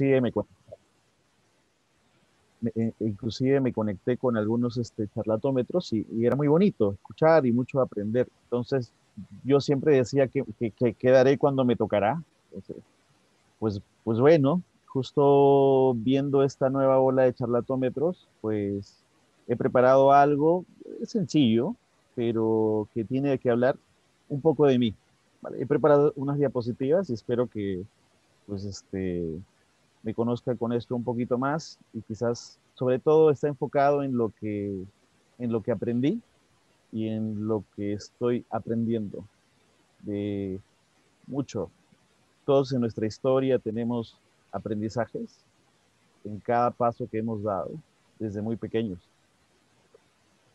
inclusive me, eh, inclusive me conecté con algunos este, charlatómetros y, era muy bonito escuchar y mucho aprender. Entonces, yo siempre decía que, quedaré cuando me tocará. Pues, pues bueno, justo viendo esta nueva ola de charlatómetros, pues he preparado algo sencillo, pero que tiene que hablar un poco de mí. he preparado unas diapositivas y espero que pues este, me conozca con esto un poquito más y quizás sobre todo está enfocado en lo que, en lo que aprendí y en lo que estoy aprendiendo de mucho. Todos en nuestra historia tenemos aprendizajes en cada paso que hemos dado desde muy pequeños.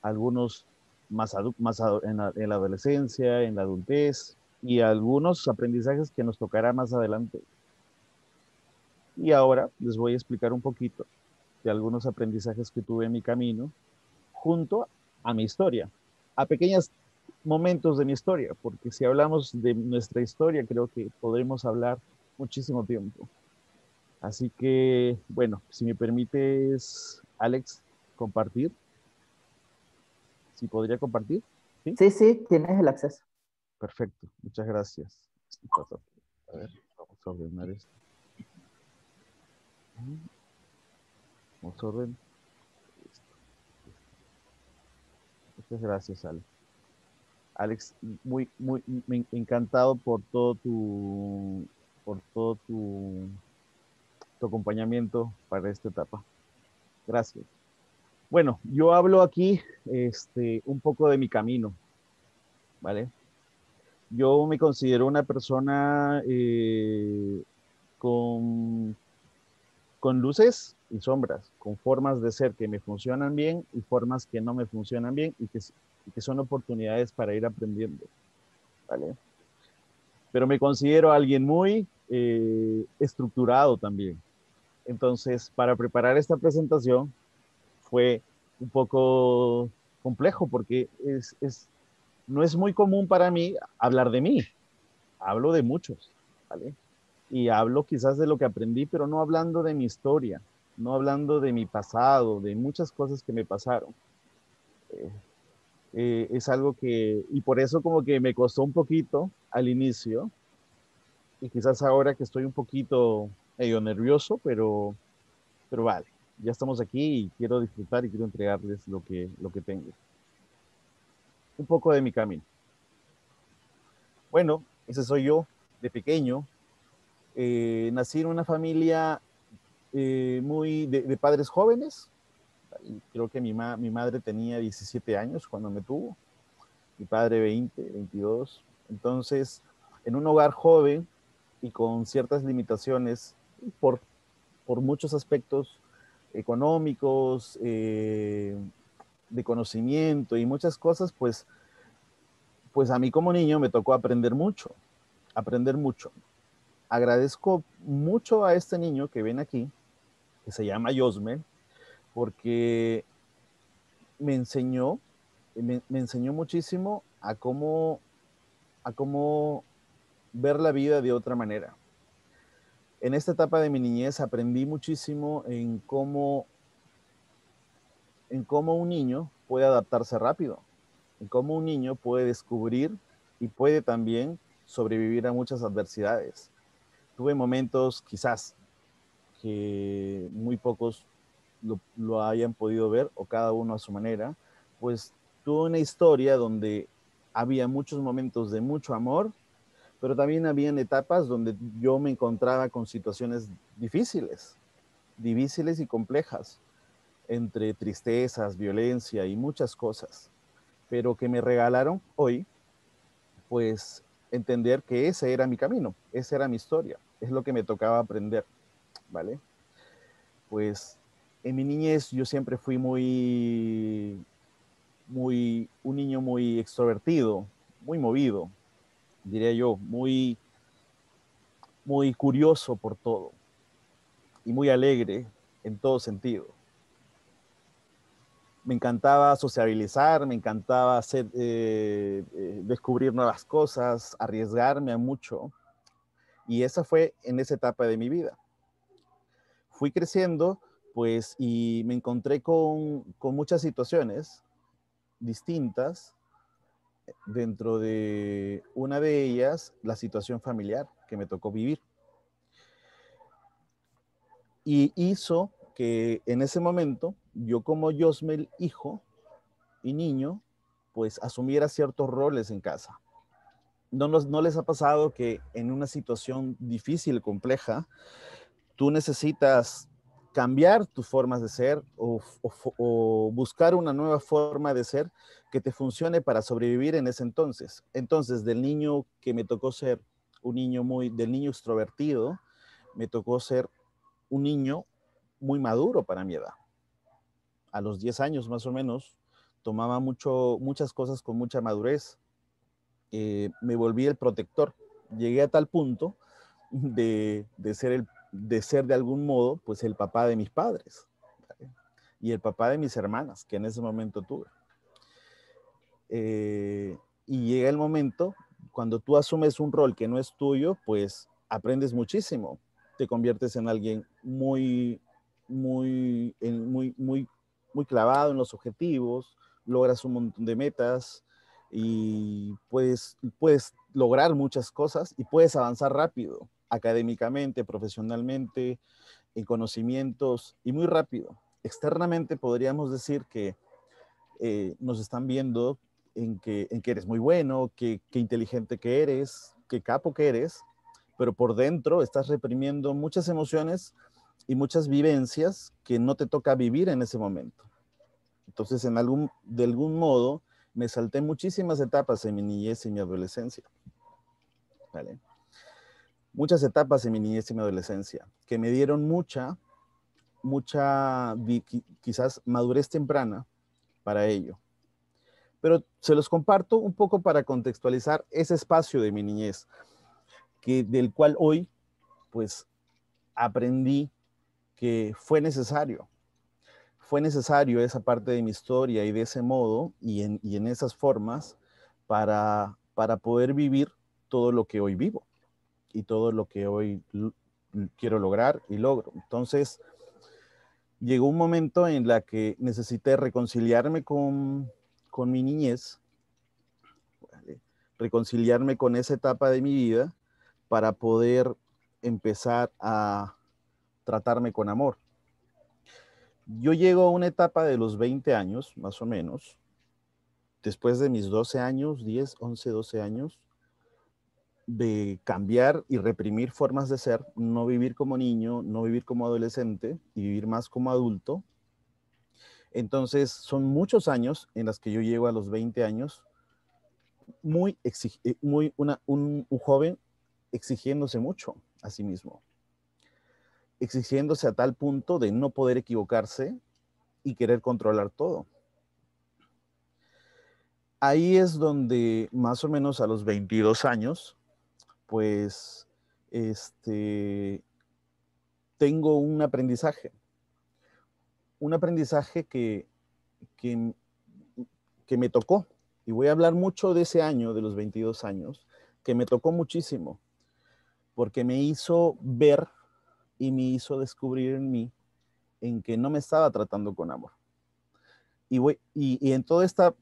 Algunos más, más en, la, en la adolescencia, en la adultez y algunos aprendizajes que nos tocará más adelante. Y ahora les voy a explicar un poquito de algunos aprendizajes que tuve en mi camino junto a mi historia, a pequeños momentos de mi historia, porque si hablamos de nuestra historia creo que podremos hablar muchísimo tiempo. Así que, bueno, si me permites, Alex, compartir. Si ¿Sí podría compartir. Sí, sí, sí tienes el acceso. Perfecto, muchas gracias. A ver, vamos a ordenar esto. Vamos orden. Muchas este gracias, Alex. Alex, muy, muy encantado por todo tu, por todo tu, tu acompañamiento para esta etapa. Gracias. Bueno, yo hablo aquí este, un poco de mi camino, ¿vale? Yo me considero una persona eh, con con luces y sombras, con formas de ser que me funcionan bien y formas que no me funcionan bien y que, que son oportunidades para ir aprendiendo. ¿Vale? Pero me considero alguien muy eh, estructurado también. Entonces, para preparar esta presentación fue un poco complejo porque es, no es muy común para mí hablar de mí. Hablo de muchos, ¿vale? y hablo quizás de lo que aprendí, pero no hablando de mi historia, no hablando de mi pasado, de muchas cosas que me pasaron. Eh, eh, es algo que, y por eso como que me costó un poquito al inicio, y quizás ahora que estoy un poquito medio nervioso, pero, pero vale, ya estamos aquí y quiero disfrutar y quiero entregarles lo que, lo que tengo. Un poco de mi camino. Bueno, ese soy yo de pequeño, eh, nací en una familia eh, muy de, padres jóvenes. Creo que mi, madre tenía 17 años cuando me tuvo, mi padre 20, 22. Entonces, en un hogar joven y con ciertas limitaciones por, por muchos aspectos económicos, eh, de conocimiento y muchas cosas, pues, pues a mí como niño me tocó aprender mucho, aprender mucho agradezco mucho a este niño que ven aquí, que se llama Yosme, porque me enseñó, me, enseñó muchísimo a cómo, a cómo ver la vida de otra manera. En esta etapa de mi niñez aprendí muchísimo en cómo, en cómo un niño puede adaptarse rápido, en cómo un niño puede descubrir y puede también sobrevivir a muchas adversidades tuve momentos quizás que muy pocos lo, hayan podido ver o cada uno a su manera, pues tuve una historia donde había muchos momentos de mucho amor, pero también habían etapas donde yo me encontraba con situaciones difíciles, difíciles y complejas, entre tristezas, violencia y muchas cosas, pero que me regalaron hoy, pues entender que ese era mi camino, esa era mi historia es lo que me tocaba aprender, ¿vale? Pues en mi niñez yo siempre fui muy, muy, un niño muy extrovertido, muy movido, diría yo, muy, muy curioso por todo y muy alegre en todo sentido. Me encantaba sociabilizar, me encantaba eh, eh, descubrir nuevas cosas, arriesgarme a mucho. Y esa fue en esa etapa de mi vida. Fui creciendo, pues, y me encontré con, muchas situaciones distintas. Dentro de una de ellas, la situación familiar que me tocó vivir. Y hizo que en ese momento, yo como Josmel, hijo y niño, pues asumiera ciertos roles en casa no, les ha pasado que en una situación difícil, compleja, tú necesitas cambiar tus formas de ser o, buscar una nueva forma de ser que te funcione para sobrevivir en ese entonces. Entonces, del niño que me tocó ser un niño muy, del niño extrovertido, me tocó ser un niño muy maduro para mi edad. A los 10 años más o menos, tomaba mucho, muchas cosas con mucha madurez eh, me volví el protector. Llegué a tal punto de, ser el, de ser de algún modo pues el papá de mis padres y el papá de mis hermanas que en ese momento tuve. Eh, y llega el momento cuando tú asumes un rol que no es tuyo, pues aprendes muchísimo. Te conviertes en alguien muy, muy, muy, muy, muy clavado en los objetivos, logras un montón de metas, y puedes, puedes lograr muchas cosas y puedes avanzar rápido, académicamente, profesionalmente, en conocimientos y muy rápido. Externamente podríamos decir que eh, nos están viendo en que, eres muy bueno, que, inteligente que eres, que capo que eres, pero por dentro estás reprimiendo muchas emociones y muchas vivencias que no te toca vivir en ese momento. Entonces, en algún, de algún modo, me salté muchísimas etapas en mi niñez y mi adolescencia. Muchas etapas en mi niñez y mi adolescencia que me dieron mucha, mucha, quizás madurez temprana para ello. Pero se los comparto un poco para contextualizar ese espacio de mi niñez, que, del cual hoy, pues, aprendí que fue necesario fue necesario esa parte de mi historia y de ese modo y en, esas formas para, para poder vivir todo lo que hoy vivo y todo lo que hoy quiero lograr y logro. Entonces, llegó un momento en la que necesité reconciliarme con, con mi niñez, reconciliarme con esa etapa de mi vida para poder empezar a tratarme con amor, yo llego a una etapa de los 20 años, más o menos, después de mis 12 años, 10, 11, 12 años, de cambiar y reprimir formas de ser, no vivir como niño, no vivir como adolescente y vivir más como adulto. Entonces, son muchos años en los que yo llego a los 20 años, muy, eh, muy un joven exigiéndose mucho a sí mismo exigiéndose a tal punto de no poder equivocarse y querer controlar todo. Ahí es donde más o menos a los 22 años, pues, este, tengo un aprendizaje. Un aprendizaje que, que, que me tocó. Y voy a hablar mucho de ese año, de los 22 años, que me tocó muchísimo, porque me hizo ver y me hizo descubrir en mí en que no me estaba tratando con amor. Y, y, en todo esta,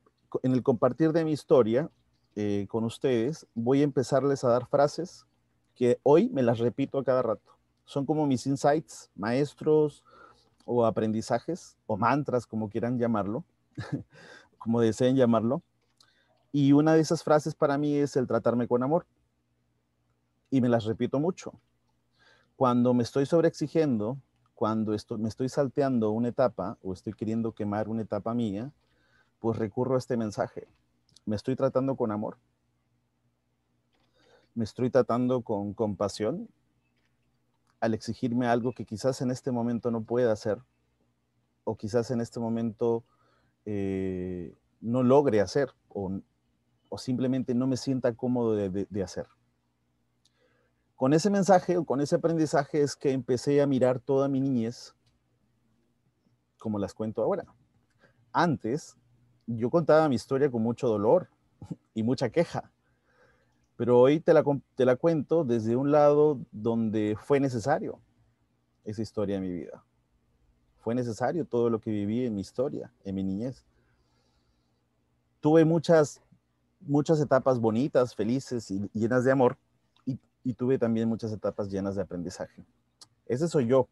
en el compartir de mi historia eh, con ustedes, voy a empezarles a dar frases que hoy me las repito a cada rato. Son como mis insights, maestros o aprendizajes o mantras, como quieran llamarlo, como deseen llamarlo. Y una de esas frases para mí es el tratarme con amor. Y me las repito mucho cuando me estoy sobreexigiendo, cuando me estoy salteando una etapa o estoy queriendo quemar una etapa mía, pues recurro a este mensaje. Me estoy tratando con amor. Me estoy tratando con compasión al exigirme algo que quizás en este momento no pueda hacer o quizás en este momento eh, no logre hacer o, simplemente no me sienta cómodo de hacer. Con ese mensaje o con ese aprendizaje es que empecé a mirar toda mi niñez como las cuento ahora. Antes yo contaba mi historia con mucho dolor y mucha queja, pero hoy te la, cuento desde un lado donde fue necesario esa historia de mi vida. Fue necesario todo lo que viví en mi historia, en mi niñez. Tuve muchas, muchas etapas bonitas, felices y llenas de amor, y tuve también muchas etapas llenas de aprendizaje. Ese soy yo.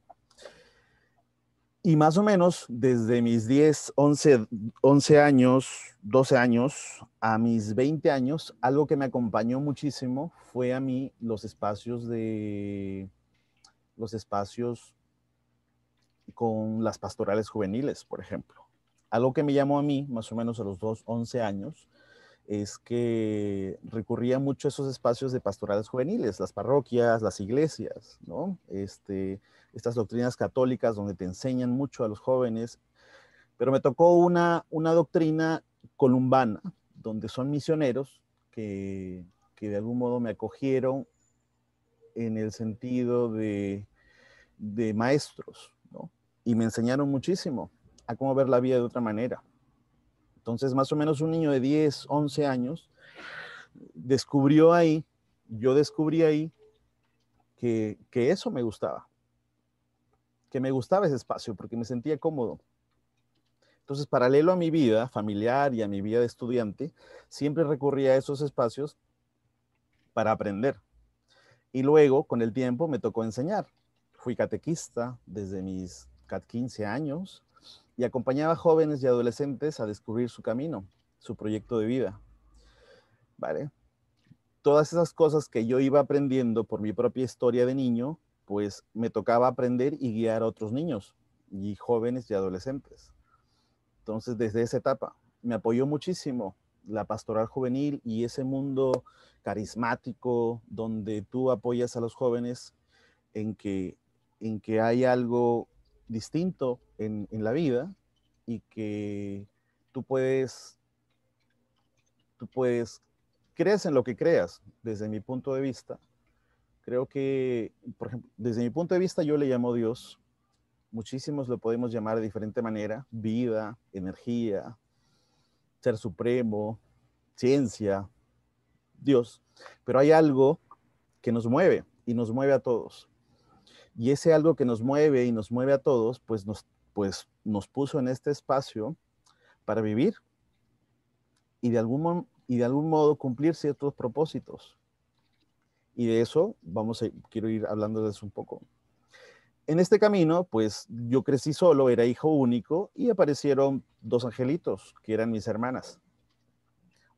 Y más o menos desde mis 10, 11, 11 años, 12 años a mis 20 años, algo que me acompañó muchísimo fue a mí los espacios de los espacios con las pastorales juveniles, por ejemplo. Algo que me llamó a mí, más o menos a los 2, 11 años, es que recurría mucho a esos espacios de pastorales juveniles, las parroquias, las iglesias, ¿no? Este, estas doctrinas católicas donde te enseñan mucho a los jóvenes, pero me tocó una, doctrina columbana, donde son misioneros que, de algún modo me acogieron en el sentido de, maestros, Y me enseñaron muchísimo a cómo ver la vida de otra manera. Entonces, más o menos un niño de 10, 11 años descubrió ahí, yo descubrí ahí que, eso me gustaba, que me gustaba ese espacio porque me sentía cómodo. Entonces, paralelo a mi vida familiar y a mi vida de estudiante, siempre recurría a esos espacios para aprender. Y luego, con el tiempo, me tocó enseñar. Fui catequista desde mis 15 años y acompañaba a jóvenes y adolescentes a descubrir su camino, su proyecto de vida. ¿Vale? Todas esas cosas que yo iba aprendiendo por mi propia historia de niño, pues me tocaba aprender y guiar a otros niños y jóvenes y adolescentes. Entonces, desde esa etapa, me apoyó muchísimo la pastoral juvenil y ese mundo carismático donde tú apoyas a los jóvenes en que, en que hay algo distinto en, la vida y que tú puedes, tú puedes, crees en lo que creas, desde mi punto de vista. Creo que, por ejemplo, desde mi punto de vista yo le llamo Dios, muchísimos lo podemos llamar de diferente manera, vida, energía, ser supremo, ciencia, Dios, pero hay algo que nos mueve y nos mueve a todos. Y ese algo que nos mueve y nos mueve a todos, pues nos pues nos puso en este espacio para vivir y de algún, y de algún modo cumplir ciertos propósitos. Y de eso vamos a, quiero ir eso un poco. En este camino, pues yo crecí solo, era hijo único y aparecieron dos angelitos que eran mis hermanas.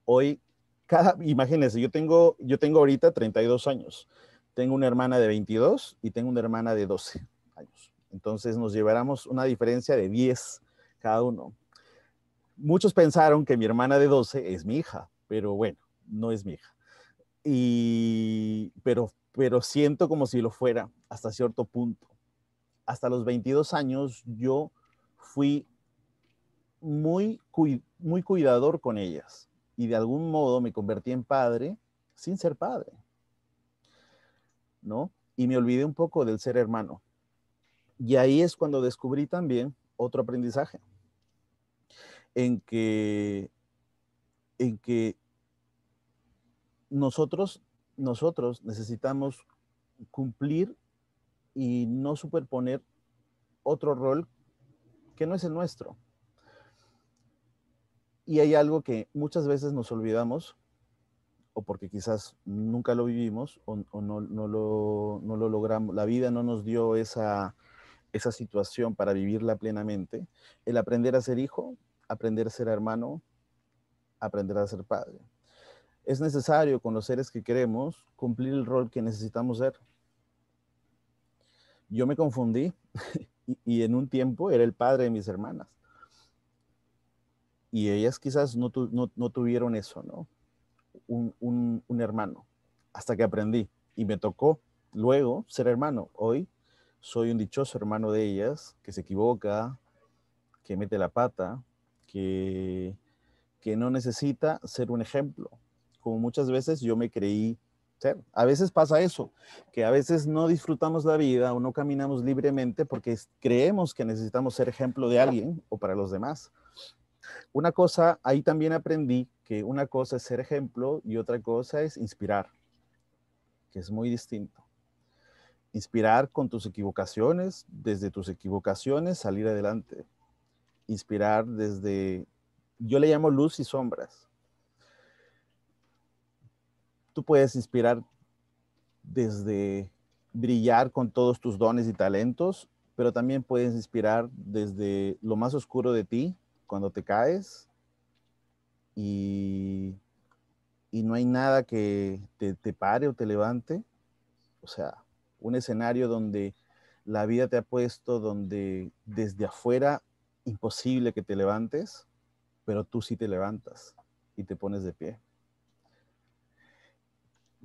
Hoy, cada, imagínense, yo tengo, yo tengo ahorita 32 años, tengo una hermana de 22 y tengo una hermana de 12 años. Entonces nos lleváramos una diferencia de 10 cada uno. Muchos pensaron que mi hermana de 12 es mi hija, pero bueno, no es mi hija. Y, pero, pero siento como si lo fuera hasta cierto punto. Hasta los 22 años yo fui muy, muy cuidador con ellas y de algún modo me convertí en padre sin ser padre, ¿no? Y me olvidé un poco del ser hermano. Y ahí es cuando descubrí también otro aprendizaje, en que, en nosotros, nosotros necesitamos cumplir y no superponer otro rol que no es el nuestro. Y hay algo que muchas veces nos olvidamos, o porque quizás nunca lo vivimos, o, no, lo, logramos, la vida no nos dio esa, esa situación para vivirla plenamente, el aprender a ser hijo, aprender a ser hermano, aprender a ser padre. Es necesario con los seres que queremos cumplir el rol que necesitamos ser. Yo me confundí y, en un tiempo era el padre de mis hermanas. Y ellas quizás no, tuvieron eso, ¿no? Un, un hermano, hasta que aprendí. Y me tocó luego ser hermano. Hoy soy un dichoso hermano de ellas, que se equivoca, que mete la pata, que, que no necesita ser un ejemplo, como muchas veces yo me creí ser. A veces pasa eso, que a veces no disfrutamos la vida o no caminamos libremente porque creemos que necesitamos ser ejemplo de alguien o para los demás. Una cosa, ahí también aprendí que una cosa es ser ejemplo y otra cosa es inspirar, que es muy distinto. Inspirar con tus equivocaciones, desde tus equivocaciones salir adelante. Inspirar desde, yo le llamo luz y sombras. Tú puedes inspirar desde brillar con todos tus dones y talentos, pero también puedes inspirar desde lo más oscuro de ti cuando te caes y, no hay nada que te pare o te levante. O sea, un escenario donde la vida te ha puesto, donde desde afuera imposible que te levantes, pero tú sí te levantas y te pones de pie.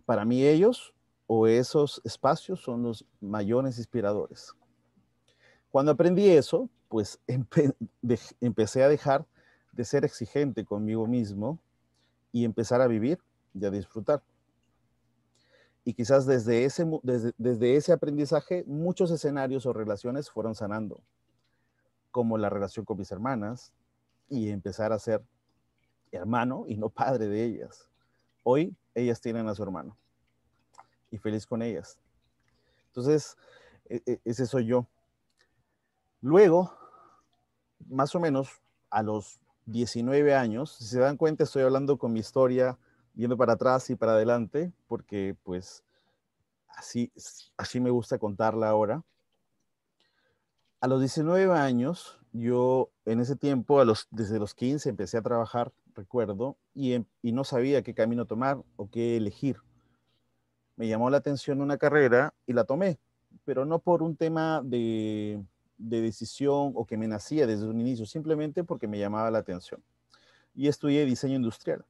Para mí ellos o esos espacios son los mayores inspiradores. Cuando aprendí eso, pues empecé a dejar de ser exigente conmigo mismo y empezar a vivir y a disfrutar. Y quizás desde ese, desde, ese aprendizaje muchos escenarios o relaciones fueron sanando, como la relación con mis hermanas y empezar a ser hermano y no padre de ellas. Hoy ellas tienen a su hermano y feliz con ellas. Entonces, e, e, ese soy yo. Luego, más o menos a los 19 años, si se dan cuenta, estoy hablando con mi historia yendo para atrás y para adelante, porque pues así, así me gusta contarla ahora. A los 19 años, yo en ese tiempo, a los, desde los 15, empecé a trabajar, recuerdo, em, y, no sabía qué camino tomar o qué elegir. Me llamó la atención una carrera y la tomé, pero no por un tema de, de decisión o que me nacía desde un inicio, simplemente porque me llamaba la atención. Y estudié diseño industrial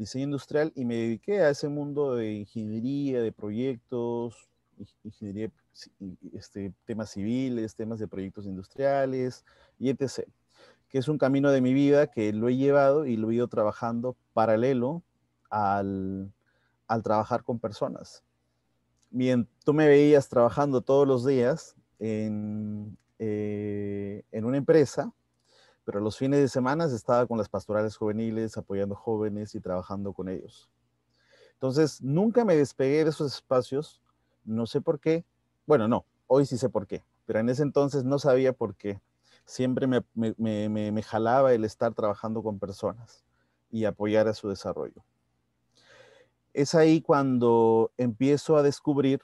diseño industrial y me dediqué a ese mundo de ingeniería, de proyectos, ingeniería, este, temas civiles, temas de proyectos industriales y etc. Que es un camino de mi vida que lo he llevado y lo he ido trabajando paralelo al, al trabajar con personas. Bien, tú me veías trabajando todos los días en, eh, en una empresa pero los fines de semana estaba con las pastorales juveniles, apoyando jóvenes y trabajando con ellos. Entonces, nunca me despegué de esos espacios, no sé por qué, bueno, no, hoy sí sé por qué, pero en ese entonces no sabía por qué. Siempre me, jalaba el estar trabajando con personas y apoyar a su desarrollo. Es ahí cuando empiezo a descubrir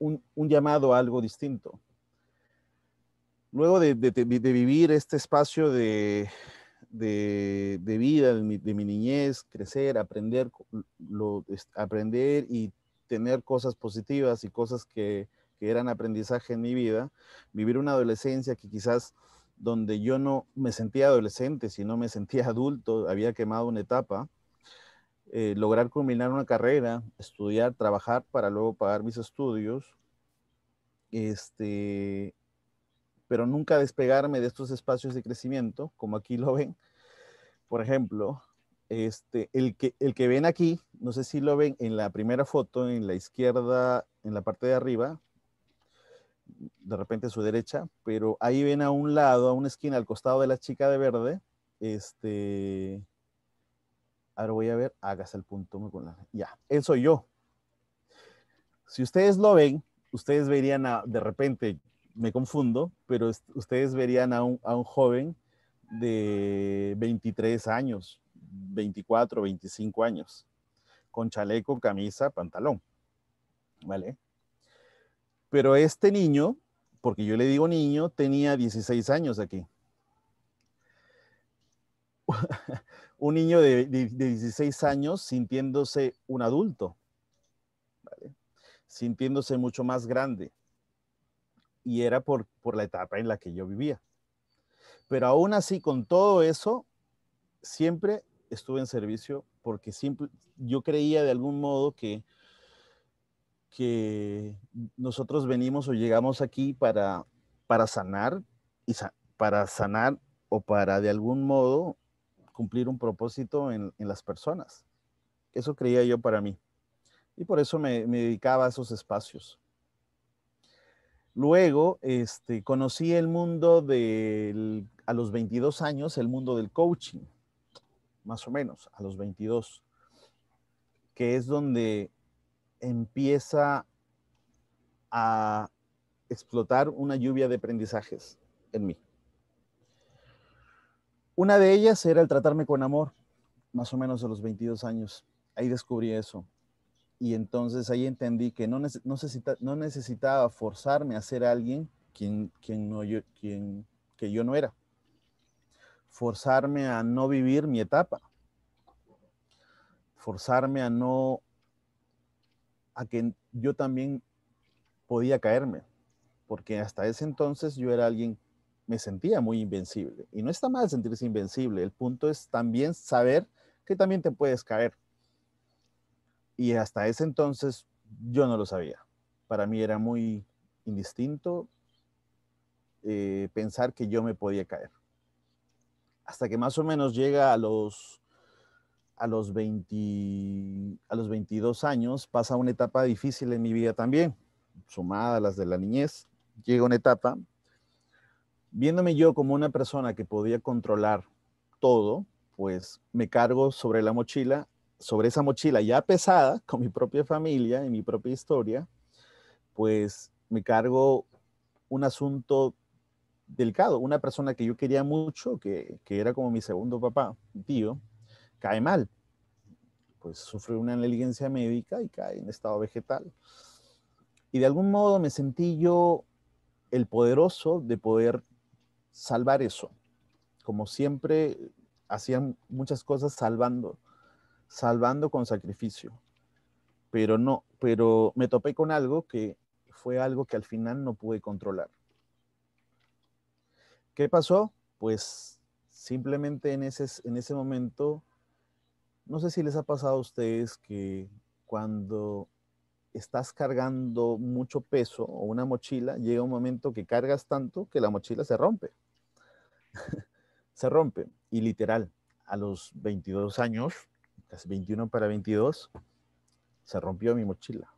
un, un llamado a algo distinto luego de, vivir este espacio de, vida, de mi, niñez, crecer, aprender, aprender y tener cosas positivas y cosas que, eran aprendizaje en mi vida, vivir una adolescencia que quizás donde yo no me sentía adolescente, sino me sentía adulto, había quemado una etapa, eh, lograr culminar una carrera, estudiar, trabajar para luego pagar mis estudios, este, pero nunca despegarme de estos espacios de crecimiento, como aquí lo ven. Por ejemplo, este, el, que, el que ven aquí, no sé si lo ven en la primera foto, en la izquierda, en la parte de arriba, de repente a su derecha, pero ahí ven a un lado, a una esquina, al costado de la chica de verde, este, ahora voy a ver, hágase el punto, con ya, él soy yo. Si ustedes lo ven, ustedes verían de repente, me confundo, pero ustedes verían a un, joven de 23 años, 24, 25 años, con chaleco, camisa, pantalón. ¿Vale? Pero este niño, porque yo le digo niño, tenía 16 años aquí. un niño de, 16 años sintiéndose un adulto, sintiéndose mucho más grande y era por, la etapa en la que yo vivía. Pero aún así, con todo eso, siempre estuve en servicio porque siempre yo creía de algún modo que, nosotros venimos o llegamos aquí para, para sanar y para sanar o para de algún modo cumplir un propósito en, las personas. Eso creía yo para mí. Y por eso me dedicaba a esos espacios. Luego, este, conocí el mundo a los 22 años, el mundo del coaching, más o menos, a los 22, que es donde empieza a explotar una lluvia de aprendizajes en mí. Una de ellas era el tratarme con amor, más o menos a los 22 años. Ahí descubrí eso. Y entonces ahí entendí que no, no necesitaba forzarme a ser alguien quien, quien no, yo, quien, que yo no era. Forzarme a no vivir mi etapa. Forzarme a no, a que yo también podía caerme. Porque hasta ese entonces yo era alguien, me sentía muy invencible. Y no está mal sentirse invencible. El punto es también saber que también te puedes caer y hasta ese entonces yo no lo sabía. Para mí era muy indistinto eh, pensar que yo me podía caer. Hasta que más o menos llega a los, a los, 20, a los 22 años, pasa una etapa difícil en mi vida también, sumada a las de la niñez. Llega una etapa, viéndome yo como una persona que podía controlar todo, pues me cargo sobre la mochila sobre esa mochila ya pesada con mi propia familia y mi propia historia, pues me cargo un asunto delicado. Una persona que yo quería mucho, que, era como mi segundo papá, mi tío, cae mal. Pues sufre una negligencia médica y cae en estado vegetal. Y de algún modo me sentí yo el poderoso de poder salvar eso. Como siempre, hacían muchas cosas salvando salvando con sacrificio. Pero no, pero me topé con algo que fue algo que al final no pude controlar. ¿Qué pasó? Pues simplemente en ese, en ese momento, no sé si les ha pasado a ustedes que cuando estás cargando mucho peso o una mochila, llega un momento que cargas tanto que la mochila se rompe. se rompe. Y literal, a los 22 años 21 para 22, se rompió mi mochila.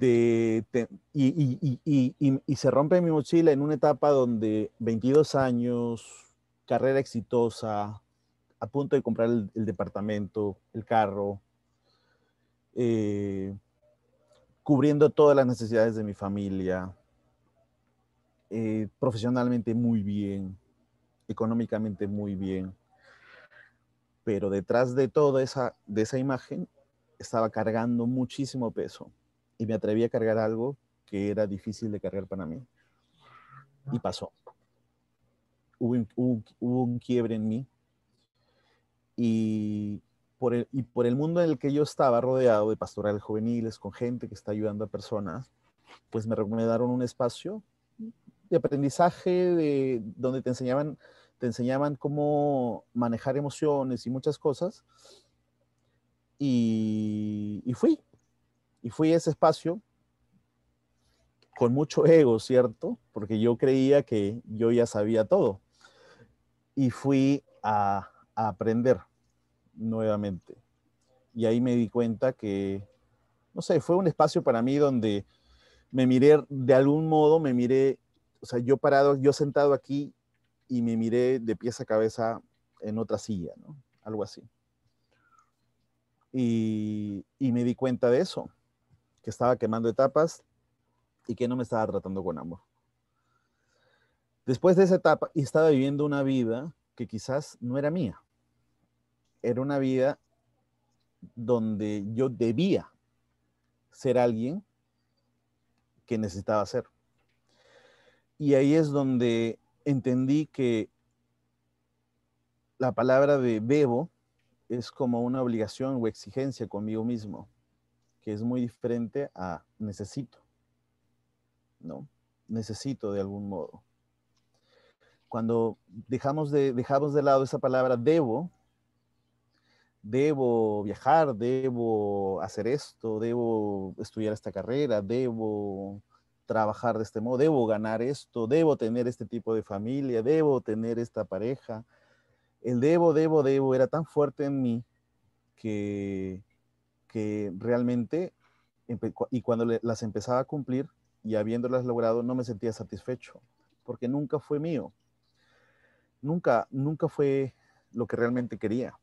y, se rompe mi mochila en una etapa donde 22 años, carrera exitosa, a punto de comprar el, departamento, el carro, eh, cubriendo todas las necesidades de mi familia, eh, profesionalmente muy bien, económicamente muy bien pero detrás de toda esa, de esa imagen estaba cargando muchísimo peso y me atreví a cargar algo que era difícil de cargar para mí. Y pasó. Hubo un, quiebre en mí y por, el, y por el mundo en el que yo estaba rodeado de pastorales juveniles, con gente que está ayudando a personas, pues me recomendaron un espacio de aprendizaje de, donde te enseñaban te enseñaban cómo manejar emociones y muchas cosas. Y, fui, y fui a ese espacio con mucho ego, ¿cierto? Porque yo creía que yo ya sabía todo. Y fui a, a aprender nuevamente. Y ahí me di cuenta que, no sé, fue un espacio para mí donde me miré de algún modo, me miré, o sea, yo parado, yo sentado aquí, y me miré de pies a cabeza en otra silla, ¿no? Algo así. Y, y me di cuenta de eso, que estaba quemando etapas y que no me estaba tratando con amor. Después de esa etapa, estaba viviendo una vida que quizás no era mía. Era una vida donde yo debía ser alguien que necesitaba ser. Y ahí es donde entendí que la palabra de debo es como una obligación o exigencia conmigo mismo, que es muy diferente a necesito, ¿no? Necesito de algún modo. Cuando dejamos de, dejamos de lado esa palabra debo, debo viajar, debo hacer esto, debo estudiar esta carrera, debo trabajar de este modo, debo ganar esto, debo tener este tipo de familia, debo tener esta pareja. El debo, debo, debo era tan fuerte en mí que, que realmente, y cuando las empezaba a cumplir y habiéndolas logrado, no me sentía satisfecho, porque nunca fue mío. Nunca, nunca fue lo que realmente quería.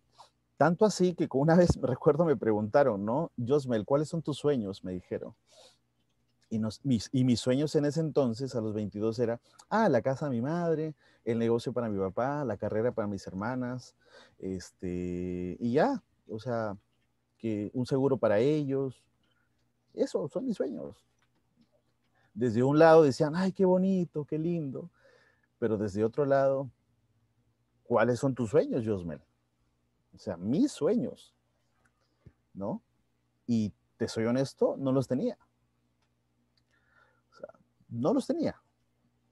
Tanto así que una vez, me recuerdo, me preguntaron, ¿no? Josmel, ¿cuáles son tus sueños? Me dijeron y, mis, sueños en ese entonces, a los 22, era, ah, la casa de mi madre, el negocio para mi papá, la carrera para mis hermanas, este, y ya, o sea, que un seguro para ellos, eso son mis sueños. Desde un lado decían, ay, qué bonito, qué lindo, pero desde otro lado, ¿cuáles son tus sueños, Josmel? O sea, mis sueños, ¿no? Y te soy honesto, no los tenía no los tenía.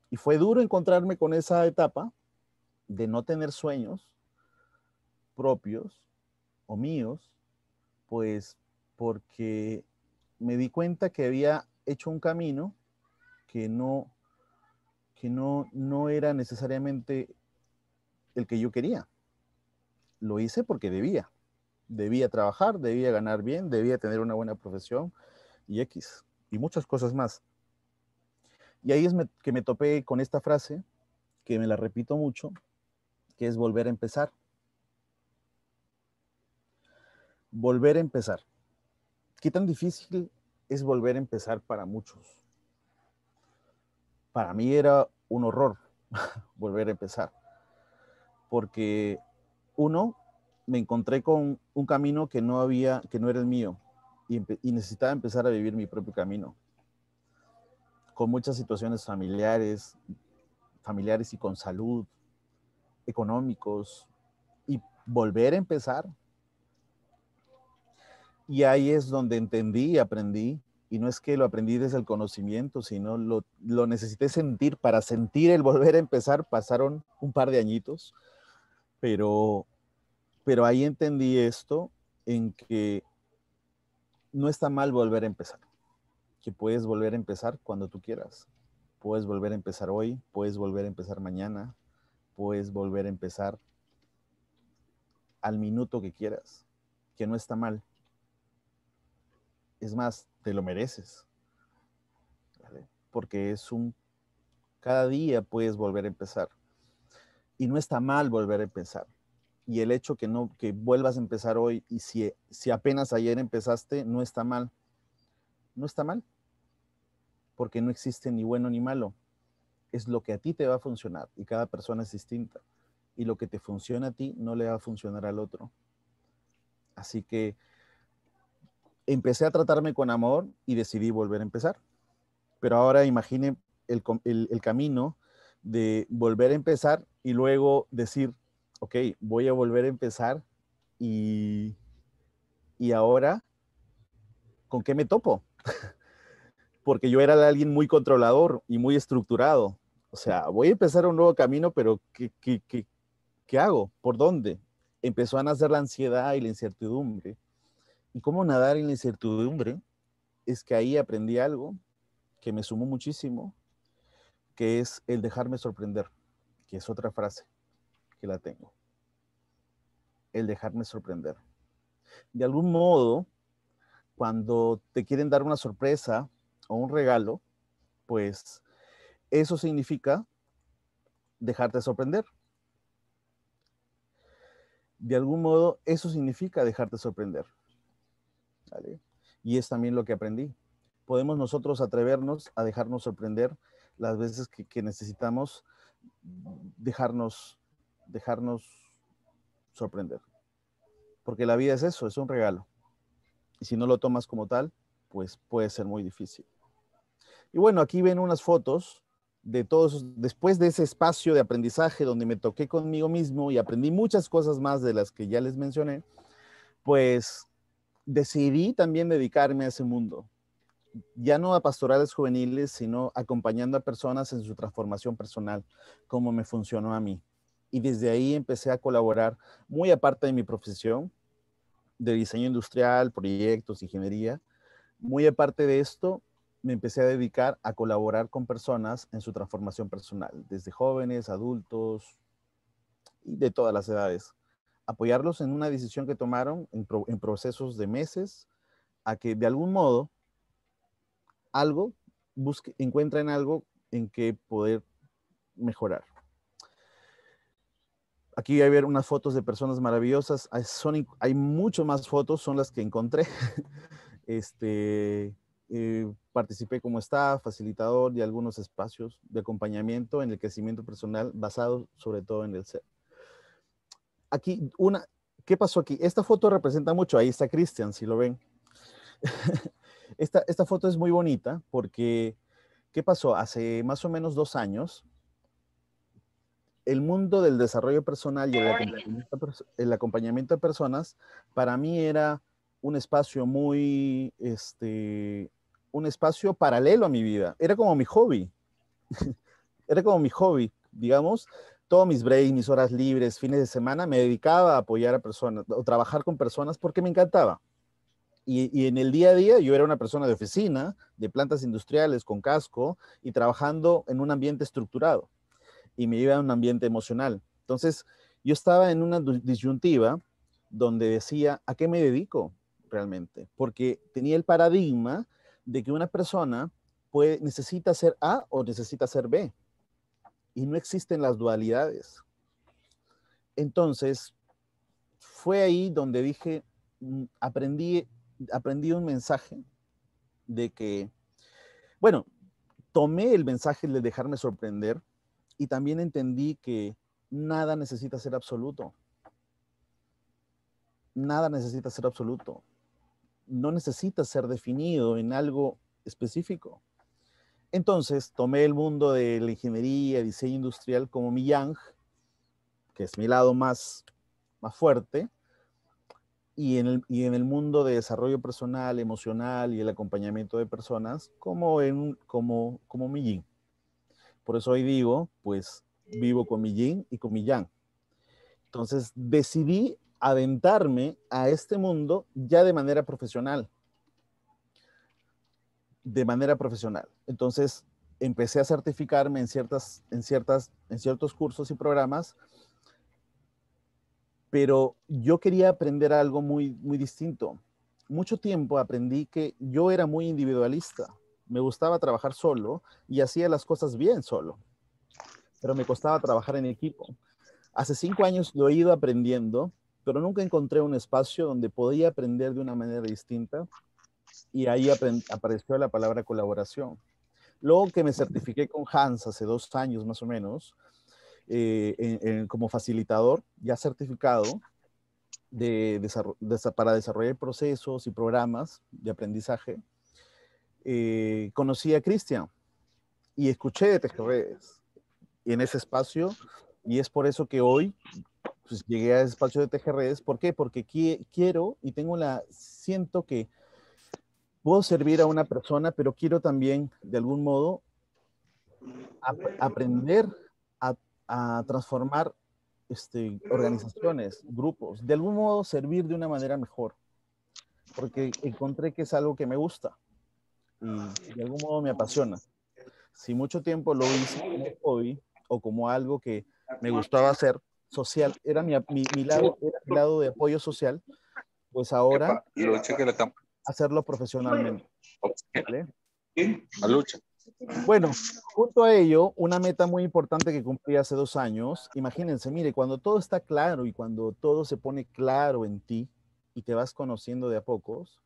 Y fue duro encontrarme con esa etapa de no tener sueños propios o míos, pues porque me di cuenta que había hecho un camino que no que no no era necesariamente el que yo quería. Lo hice porque debía. Debía trabajar, debía ganar bien, debía tener una buena profesión y X y muchas cosas más. Y ahí es que me topé con esta frase, que me la repito mucho, que es volver a empezar. Volver a empezar. ¿Qué tan difícil es volver a empezar para muchos? Para mí era un horror volver a empezar, porque uno, me encontré con un camino que no había, que no era el mío, y necesitaba empezar a vivir mi propio camino con muchas situaciones familiares, familiares y con salud, económicos, y volver a empezar. Y ahí es donde entendí y aprendí, y no es que lo aprendí desde el conocimiento, sino lo, lo necesité sentir. Para sentir el volver a empezar pasaron un par de añitos, pero, pero ahí entendí esto en que no está mal volver a empezar que puedes volver a empezar cuando tú quieras. Puedes volver a empezar hoy, puedes volver a empezar mañana, puedes volver a empezar al minuto que quieras, que no está mal. Es más, te lo mereces. Porque es un... Cada día puedes volver a empezar. Y no está mal volver a empezar. Y el hecho que no que vuelvas a empezar hoy y si, si apenas ayer empezaste, no está mal no está mal, porque no existe ni bueno ni malo. Es lo que a ti te va a funcionar y cada persona es distinta. Y lo que te funciona a ti no le va a funcionar al otro. Así que empecé a tratarme con amor y decidí volver a empezar. Pero ahora imagine el, camino de volver a empezar y luego decir, ok, voy a volver a empezar y, y ahora, ¿con qué me topo? porque yo era alguien muy controlador y muy estructurado. O sea, voy a empezar un nuevo camino, pero ¿qué, hago? ¿Por dónde? Empezó a nacer la ansiedad y la incertidumbre. ¿Y cómo nadar en la incertidumbre? Es que ahí aprendí algo que me sumó muchísimo, que es el dejarme sorprender, que es otra frase que la tengo. El dejarme sorprender. De algún modo, cuando te quieren dar una sorpresa o un regalo, pues eso significa dejarte sorprender. De algún modo, eso significa dejarte sorprender. Y es también lo que aprendí. Podemos nosotros atrevernos a dejarnos sorprender las veces que, que necesitamos dejarnos, dejarnos sorprender. Porque la vida es eso, es un regalo. Y si no lo tomas como tal, pues puede ser muy difícil. Y bueno, aquí ven unas fotos de todos, después de ese espacio de aprendizaje donde me toqué conmigo mismo y aprendí muchas cosas más de las que ya les mencioné, pues decidí también dedicarme a ese mundo, ya no a pastorales juveniles, sino acompañando a personas en su transformación personal, como me funcionó a mí. Y desde ahí empecé a colaborar muy aparte de mi profesión, de diseño industrial, proyectos, ingeniería. Muy aparte de esto, me empecé a dedicar a colaborar con personas en su transformación personal, desde jóvenes, adultos y de todas las edades. Apoyarlos en una decisión que tomaron en, procesos de meses, a que de algún modo algo encuentren algo en que poder mejorar. Aquí hay ver unas fotos de personas maravillosas. hay mucho más fotos, son las que encontré. Este, eh, participé como staff, facilitador de algunos espacios de acompañamiento en el crecimiento personal basado sobre todo en el ser. Aquí, una, ¿qué pasó aquí? Esta foto representa mucho, ahí está Cristian, si lo ven. esta, esta foto es muy bonita porque, ¿qué pasó? Hace más o menos dos años, el mundo del desarrollo personal y el acompañamiento, de personas, para mí era un espacio muy, este, un espacio paralelo a mi vida. Era como mi hobby. era como mi hobby, digamos. Todos mis breaks, mis horas libres, fines de semana, me dedicaba a apoyar a personas o trabajar con personas porque me encantaba. y, en el día a día yo era una persona de oficina, de plantas industriales, con casco y trabajando en un ambiente estructurado y me iba a un ambiente emocional. Entonces, yo estaba en una disyuntiva donde decía, ¿a qué me dedico realmente? Porque tenía el paradigma de que una persona necesita ser A o necesita ser B. Y no existen las dualidades. Entonces, fue ahí donde dije, mm, aprendí, aprendí un mensaje de que, bueno, tomé el mensaje de dejarme sorprender y también entendí que nada necesita ser absoluto. Nada necesita ser absoluto. No necesita ser definido en algo específico. Entonces tomé el mundo de la ingeniería, diseño industrial como mi yang, que es mi lado más, más fuerte, y en, el, mundo de desarrollo personal, emocional y el acompañamiento de personas como, en, como, como mi yin. Por eso hoy digo, pues vivo con mi y con mi yang. Entonces decidí aventarme a este mundo ya de manera profesional. De manera profesional. Entonces empecé a certificarme en, ciertas, en, ciertas, en ciertos cursos y programas, pero yo quería aprender algo muy, muy distinto. Mucho tiempo aprendí que yo era muy individualista me gustaba trabajar solo y hacía las cosas bien solo, pero me costaba trabajar en equipo. Hace cinco años lo he ido aprendiendo, pero nunca encontré un espacio donde podía aprender de una manera distinta y ahí apareció la palabra colaboración. Luego que me certifiqué con Hans hace dos años más o menos, eh, como facilitador ya certificado para desarrollar procesos y programas de aprendizaje, eh, conocí a Cristian y escuché de Tejerredes en ese espacio y es por eso que hoy pues, llegué al espacio de Tejerredes. ¿Por qué? Porque quiero y tengo la, siento que puedo servir a una persona, pero quiero también de algún modo aprender a, transformar este, organizaciones, grupos, de algún modo servir de una manera mejor, porque encontré que es algo que me gusta y de algún modo me apasiona. Si mucho tiempo lo hice como hobby o como algo que me gustaba hacer social, era mi, mi, lado, de apoyo social, pues ahora hacerlo profesionalmente. La lucha. Bueno, junto a ello, una meta muy importante que cumplí hace dos años, imagínense, mire, cuando todo está claro y cuando todo se pone claro en ti y te vas conociendo de a pocos,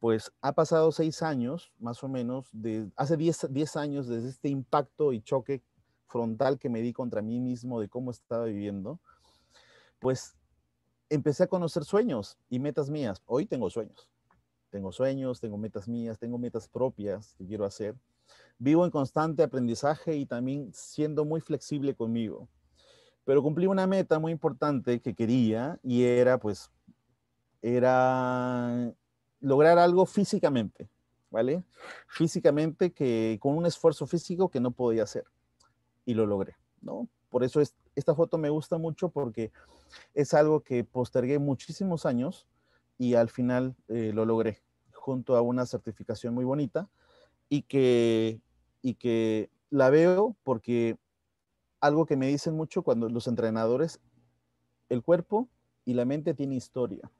pues ha pasado seis años, más o menos, hace diez años desde este impacto y choque frontal que me di contra mí mismo de cómo estaba viviendo, pues empecé a conocer sueños y metas mías. Hoy tengo sueños. Tengo sueños, tengo metas mías, tengo metas propias que quiero hacer. Vivo en constante aprendizaje y también siendo muy flexible conmigo. Pero cumplí una meta muy importante que quería y era pues era lograr algo físicamente, ¿vale? Físicamente, que con un esfuerzo físico que no podía hacer. Y lo logré, ¿no? Por eso es, esta foto me gusta mucho porque es algo que postergué muchísimos años y al final eh, lo logré junto a una certificación muy bonita y que, y que la veo porque algo que me dicen mucho cuando los entrenadores, el cuerpo y la mente tiene historia.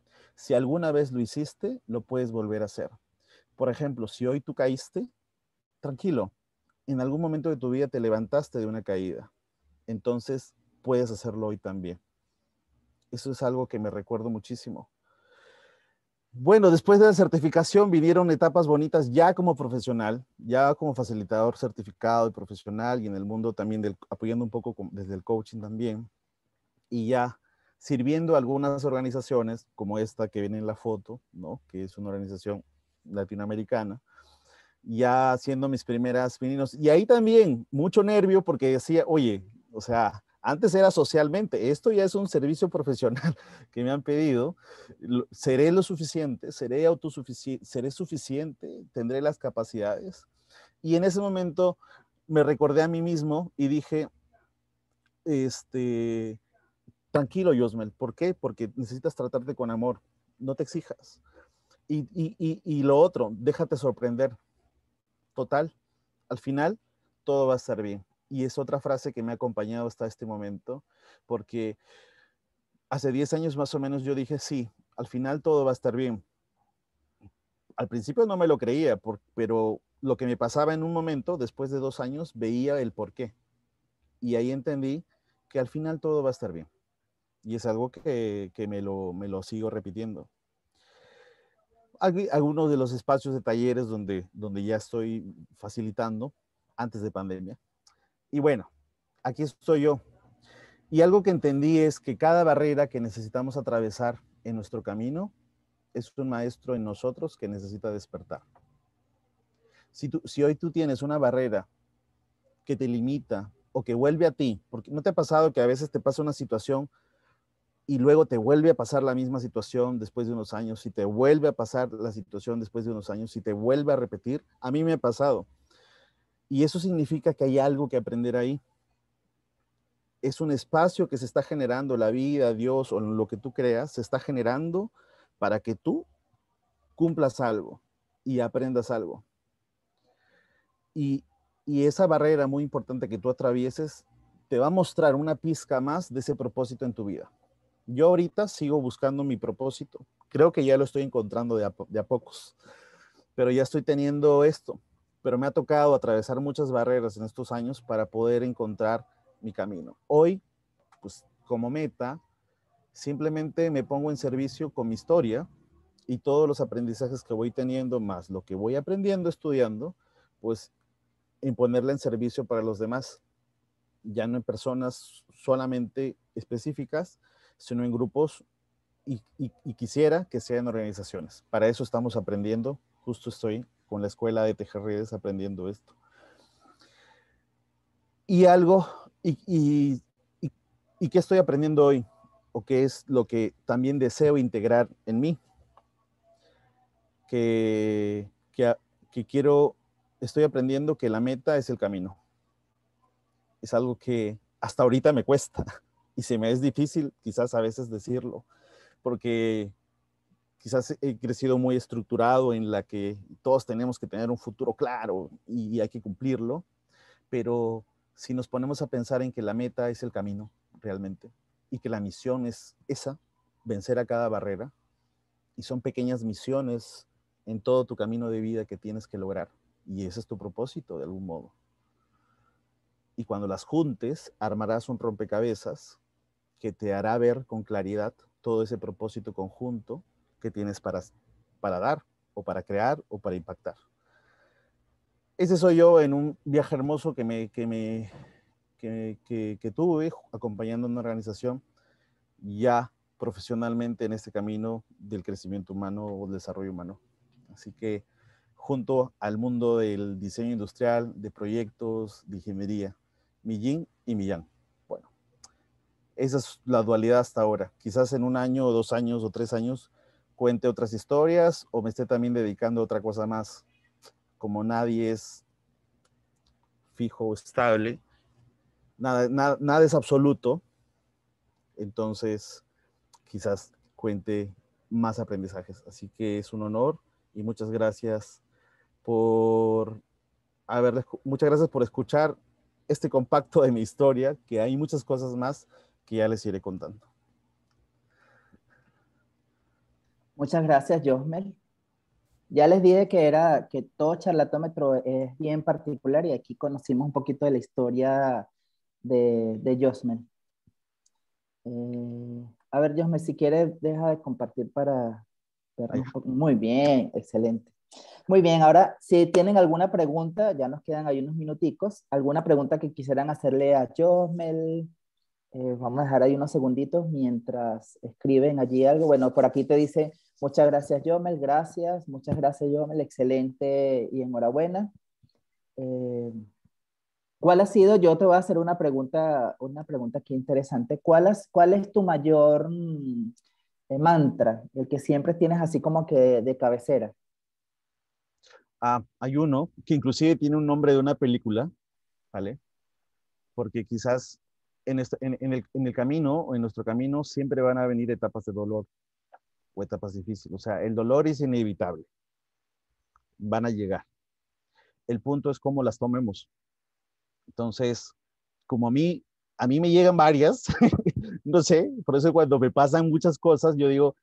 Si alguna vez lo hiciste, lo puedes volver a hacer. Por ejemplo, si hoy tú caíste, tranquilo, en algún momento de tu vida te levantaste de una caída. Entonces, puedes hacerlo hoy también. Eso es algo que me recuerdo muchísimo. Bueno, después de la certificación vinieron etapas bonitas ya como profesional, ya como facilitador certificado y profesional y en el mundo también apoyando un poco desde el coaching también. Y ya sirviendo a algunas organizaciones como esta que viene en la foto, ¿no? que es una organización latinoamericana, ya haciendo mis primeras pininos. Y ahí también mucho nervio porque decía, oye, o sea, antes era socialmente, esto ya es un servicio profesional que me han pedido. ¿Seré lo suficiente? ¿Seré autosuficiente? ¿Seré suficiente? ¿Tendré las capacidades? Y en ese momento me recordé a mí mismo y dije, este, Tranquilo, Yosmel. ¿Por qué? Porque necesitas tratarte con amor. No te exijas. Y, lo otro, déjate sorprender. Total, al final todo va a estar bien. Y es otra frase que me ha acompañado hasta este momento, porque hace 10 años más o menos yo dije, sí, al final todo va a estar bien. Al principio no me lo creía, pero lo que me pasaba en un momento, después de dos años, veía el por qué. Y ahí entendí que al final todo va a estar bien. Y es algo que, me, lo, me, lo, sigo repitiendo. Algunos de los espacios de talleres donde, donde ya estoy facilitando antes de pandemia. Y bueno, aquí estoy yo. Y algo que entendí es que cada barrera que necesitamos atravesar en nuestro camino es un maestro en nosotros que necesita despertar. Si, si hoy tú tienes una barrera que te limita o que vuelve a ti, porque no te ha pasado que a veces te pasa una situación y luego te vuelve a pasar la misma situación después de unos años, y te vuelve a pasar la situación después de unos años, y te vuelve a repetir, a mí me ha pasado. Y eso significa que hay algo que aprender ahí. Es un espacio que se está generando, la vida, Dios o lo que tú creas, se está generando para que tú cumplas algo y aprendas algo. Y, y esa barrera muy importante que tú atravieses te va a mostrar una pizca más de ese propósito en tu vida yo ahorita sigo buscando mi propósito. Creo que ya lo estoy encontrando de a, pocos, pero ya estoy teniendo esto. Pero me ha tocado atravesar muchas barreras en estos años para poder encontrar mi camino. Hoy, pues como meta, simplemente me pongo en servicio con mi historia y todos los aprendizajes que voy teniendo, más lo que voy aprendiendo, estudiando, pues en ponerla en servicio para los demás, ya no en personas solamente específicas, sino en grupos y, quisiera que sean organizaciones. Para eso estamos aprendiendo, justo estoy con la escuela de tejer aprendiendo esto. Y algo, y, qué estoy aprendiendo hoy, o qué es lo que también deseo integrar en mí, que, que, quiero, estoy aprendiendo que la meta es el camino. Es algo que hasta ahorita me cuesta, y se me es difícil quizás a veces decirlo, porque quizás he crecido muy estructurado en la que todos tenemos que tener un futuro claro y hay que cumplirlo, pero si nos ponemos a pensar en que la meta es el camino realmente y que la misión es esa, vencer a cada barrera, y son pequeñas misiones en todo tu camino de vida que tienes que lograr, y ese es tu propósito de algún modo. Y cuando las juntes, armarás un rompecabezas que te hará ver con claridad todo ese propósito conjunto que tienes para, para dar o para crear o para impactar. Ese soy yo en un viaje hermoso que, me, que, me, que, que, tuve acompañando una organización ya profesionalmente en este camino del crecimiento humano o desarrollo humano. Así que junto al mundo del diseño industrial, de proyectos, de ingeniería, millín y millán esa es la dualidad hasta ahora. Quizás en un año o dos años o tres años cuente otras historias o me esté también dedicando a otra cosa más. Como nadie es fijo o estable, nada, nada, es absoluto, entonces quizás cuente más aprendizajes. Así que es un honor y muchas gracias por haber muchas gracias por escuchar este compacto de mi historia, que hay muchas cosas más que ya les iré contando. Muchas gracias, Josmel. Ya les dije que era que todo charlatómetro es bien particular y aquí conocimos un poquito de la historia de, Josmel. Eh, a ver, Josmel, si quieres, deja de compartir para Muy bien, excelente. Muy bien, ahora si tienen alguna pregunta, ya nos quedan ahí unos minuticos, alguna pregunta que quisieran hacerle a Josmel, eh, vamos a dejar ahí unos segunditos mientras escriben allí algo. Bueno, por aquí te dice, muchas gracias Yomel, gracias, muchas gracias Yomel, excelente y enhorabuena. Eh, ¿Cuál ha sido, yo te voy a hacer una pregunta, una pregunta aquí interesante, ¿cuál es, cuál es tu mayor mm, eh, mantra, el que siempre tienes así como que de, de cabecera? Ah, hay uno que inclusive tiene un nombre de una película, ¿vale? Porque quizás este, en, el, en el camino, en nuestro camino, siempre van a venir etapas de dolor o etapas difíciles. O sea, el dolor es inevitable. Van a llegar. El punto es cómo las tomemos. Entonces, como a mí, a mí me llegan varias, no sé, por eso cuando me pasan muchas cosas, yo digo,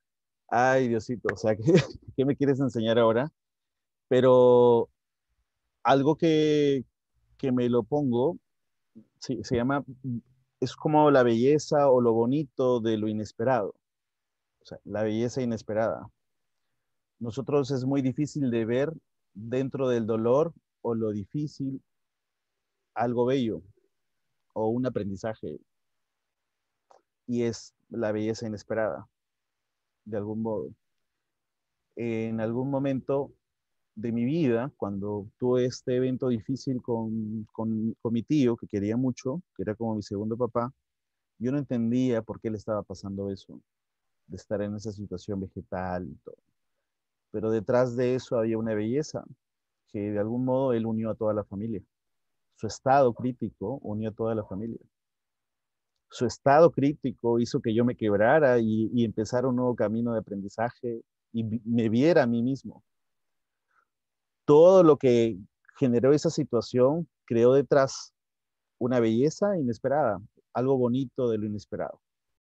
ay Diosito, o sea, ¿qué, qué me quieres enseñar ahora? Pero algo que, que me lo pongo, sí, se llama es como la belleza o lo bonito de lo inesperado, o sea, la belleza inesperada. Nosotros es muy difícil de ver dentro del dolor o lo difícil algo bello o un aprendizaje. Y es la belleza inesperada, de algún modo. En algún momento de mi vida, cuando tuve este evento difícil con, mi tío, que quería mucho, que era como mi segundo papá, yo no entendía por qué le estaba pasando eso, de estar en esa situación vegetal y todo. Pero detrás de eso había una belleza, que de algún modo él unió a toda la familia. Su estado crítico unió a toda la familia. Su estado crítico hizo que yo me quebrara y empezara un nuevo camino de aprendizaje y me viera a mí mismo todo lo que generó esa situación creó detrás una belleza inesperada, algo bonito de lo inesperado.